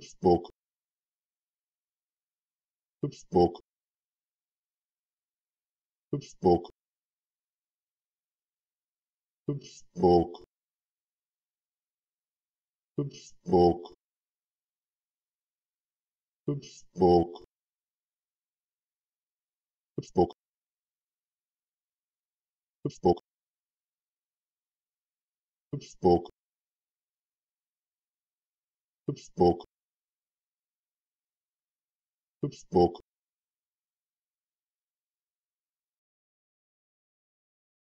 вбок вбок вбок вбок вбок вбок вбок вбок вбок вбок pouco